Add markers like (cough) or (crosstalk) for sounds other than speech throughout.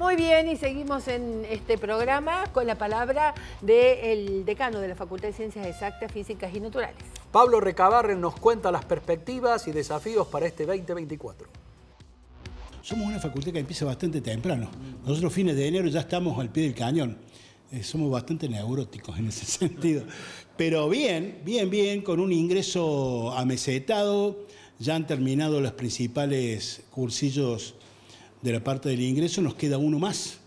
Muy bien, y seguimos en este programa con la palabra del decano de la Facultad de Ciencias Exactas, Físicas y Naturales. Pablo Recabarren nos cuenta las perspectivas y desafíos para este 2024. Somos una facultad que empieza bastante temprano. Nosotros fines de enero ya estamos al pie del cañón. Eh, somos bastante neuróticos en ese (laughs) sentido. Pero bien, bien, bien, con un ingreso amesetado. Ya han terminado los principales cursillos de la parte del ingreso, nos queda uno más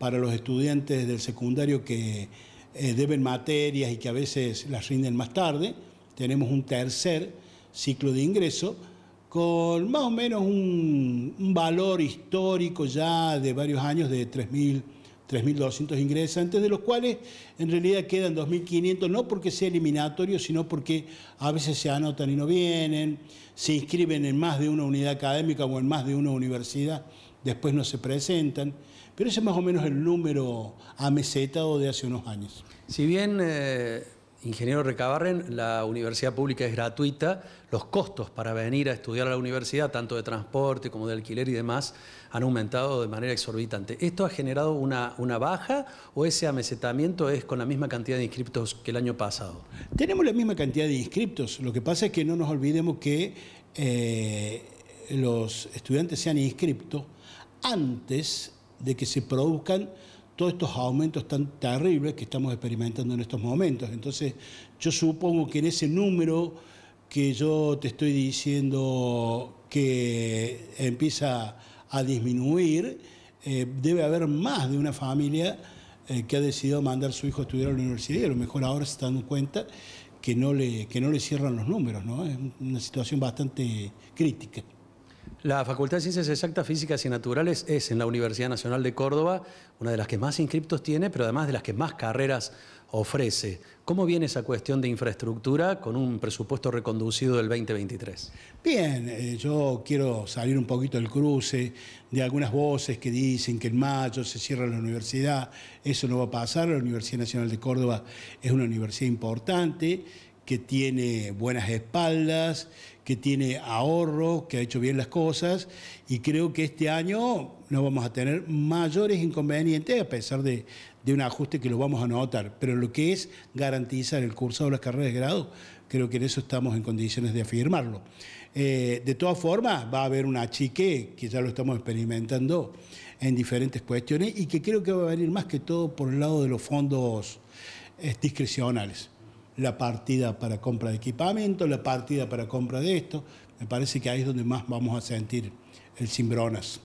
para los estudiantes del secundario que eh, deben materias y que a veces las rinden más tarde. Tenemos un tercer ciclo de ingreso con más o menos un, valor histórico ya de varios años de 3.200 ingresantes, de los cuales en realidad quedan 2.500, no porque sea eliminatorio, sino porque a veces se anotan y no vienen, se inscriben en más de una unidad académica o en más de una universidad después no se presentan, pero ese es más o menos el número amesetado de hace unos años. Si bien, eh, ingeniero Recabarren, la universidad pública es gratuita, los costos para venir a estudiar a la universidad, tanto de transporte como de alquiler y demás, han aumentado de manera exorbitante. ¿Esto ha generado una, una baja o ese amesetamiento es con la misma cantidad de inscriptos que el año pasado? Tenemos la misma cantidad de inscriptos, lo que pasa es que no nos olvidemos que... Eh, los estudiantes sean inscriptos antes de que se produzcan todos estos aumentos tan terribles que estamos experimentando en estos momentos. Entonces, yo supongo que en ese número que yo te estoy diciendo que empieza a disminuir, eh, debe haber más de una familia eh, que ha decidido mandar a su hijo a estudiar a la universidad y a lo mejor ahora se están dando cuenta que no le, que no le cierran los números, ¿no? Es una situación bastante crítica. La Facultad de Ciencias Exactas, Físicas y Naturales es en la Universidad Nacional de Córdoba una de las que más inscriptos tiene, pero además de las que más carreras ofrece. ¿Cómo viene esa cuestión de infraestructura con un presupuesto reconducido del 2023? Bien, eh, yo quiero salir un poquito del cruce de algunas voces que dicen que en mayo se cierra la universidad. Eso no va a pasar. La Universidad Nacional de Córdoba es una universidad importante que tiene buenas espaldas, que tiene ahorro, que ha hecho bien las cosas y creo que este año no vamos a tener mayores inconvenientes a pesar de, un ajuste que lo vamos a notar, pero lo que es garantizar el curso de las carreras de grado, creo que en eso estamos en condiciones de afirmarlo. Eh, de todas formas, va a haber una chique, que ya lo estamos experimentando en diferentes cuestiones y que creo que va a venir más que todo por el lado de los fondos eh, discrecionales la partida para compra de equipamiento, la partida para compra de esto. Me parece que ahí es donde más vamos a sentir el cimbronas.